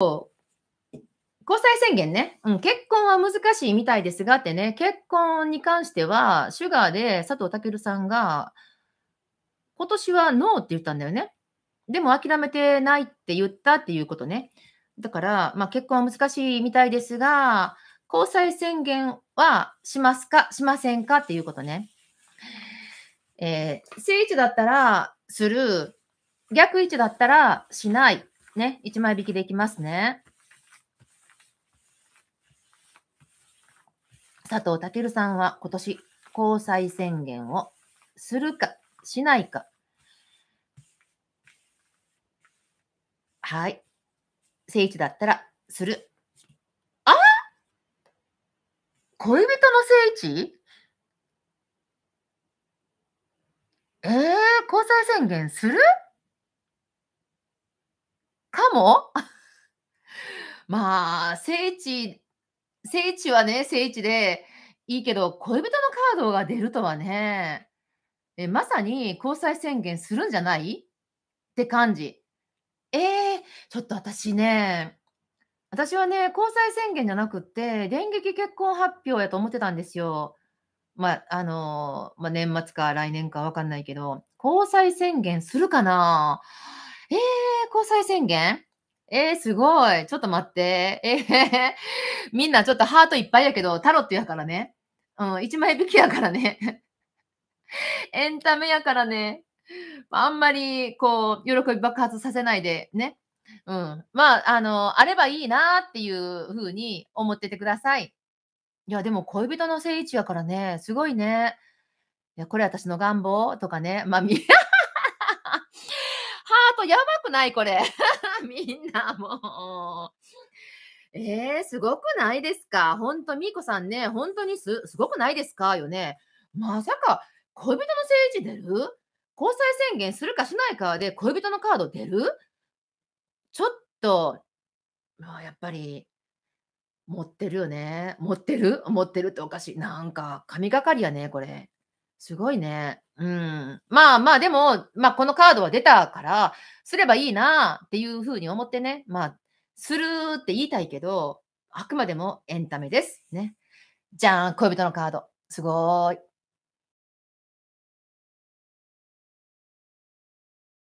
交際宣言ね、うん、結婚は難しいみたいですがってね、結婚に関しては、シュガーで佐藤健さんが、今年はノーって言ったんだよね。でも諦めてないって言ったっていうことね。だから、まあ、結婚は難しいみたいですが、交際宣言はしますか、しませんかっていうことね。えー、正位置だったらする、逆位置だったらしない、ね、1枚引きでいきますね。佐藤健さんは今年交際宣言をするかしないか。はい。聖一だったらする。あ恋人の聖一えー、交際宣言するも まあ、聖地、聖地はね、聖地でいいけど、恋人のカードが出るとはね、えまさに交際宣言するんじゃないって感じ。えー、ちょっと私ね、私はね、交際宣言じゃなくって、電撃結婚発表やと思ってたんですよ。まあ、あのまあ、年末か来年か分かんないけど、交際宣言するかなえー、交際宣言えー、すごい。ちょっと待って。えー、みんなちょっとハートいっぱいやけど、タロットやからね。うん、一枚引きやからね。エンタメやからね。あんまり、こう、喜び爆発させないでね。うん。まあ、あの、あればいいなっていうふうに思っててください。いや、でも恋人の聖地やからね、すごいね。いや、これ私の願望とかね。まあ、み、当やばくないこれ。みんなもう。えー、すごくないですか本当みーこさんね、本当にす、すごくないですかよね。まさか、恋人の政治出る交際宣言するかしないかで恋人のカード出るちょっと、まあ、やっぱり、持ってるよね。持ってる持ってるっておかしい。なんか、神がかりやね、これ。すごいね。うん。まあまあ、でも、まあ、このカードは出たから、すればいいなっていうふうに思ってね、まあ、するって言いたいけど、あくまでもエンタメです。ね。じゃん、恋人のカード。すごい。